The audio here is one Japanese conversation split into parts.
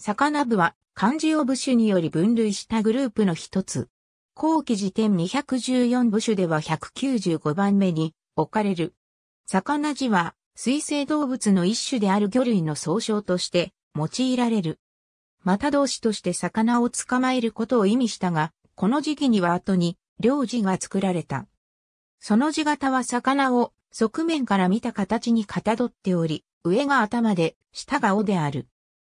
魚部は漢字を部首により分類したグループの一つ。後期時点214部首では195番目に置かれる。魚字は水生動物の一種である魚類の総称として用いられる。また動詞として魚を捕まえることを意味したが、この時期には後に領字が作られた。その字型は魚を側面から見た形にかたどっており、上が頭で下が尾である。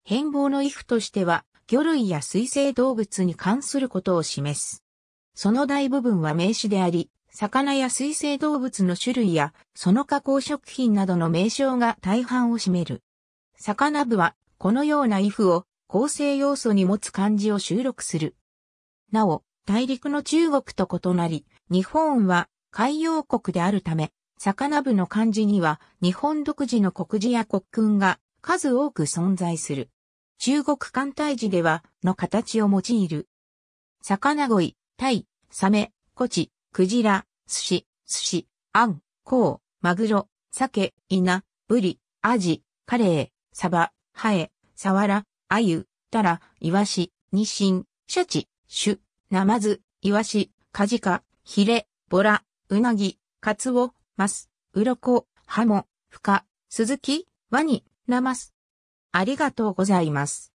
変貌の異譜としては、魚類や水生動物に関することを示す。その大部分は名詞であり、魚や水生動物の種類や、その加工食品などの名称が大半を占める。魚部は、このような異譜を構成要素に持つ漢字を収録する。なお、大陸の中国と異なり、日本は海洋国であるため、魚部の漢字には日本独自の国字や国訓が数多く存在する。中国艦隊時では、の形を用いる。魚鯉、鯛、サメ、コチ、クジラ、寿司、寿司、あん、こう、マグロ、鮭、イナ、ブリ、アジ、カレー、サバ、ハエ、サワラ、アユ、タラ、イワシ、ニシン、シャチ、シュ、ナマズ、イワシ、カジカ、ヒレ、ボラ、ウナギ、カツオ、マス、ウロコ、ハモ、フカ、スズキ、ワニ、ナマス、ありがとうございます。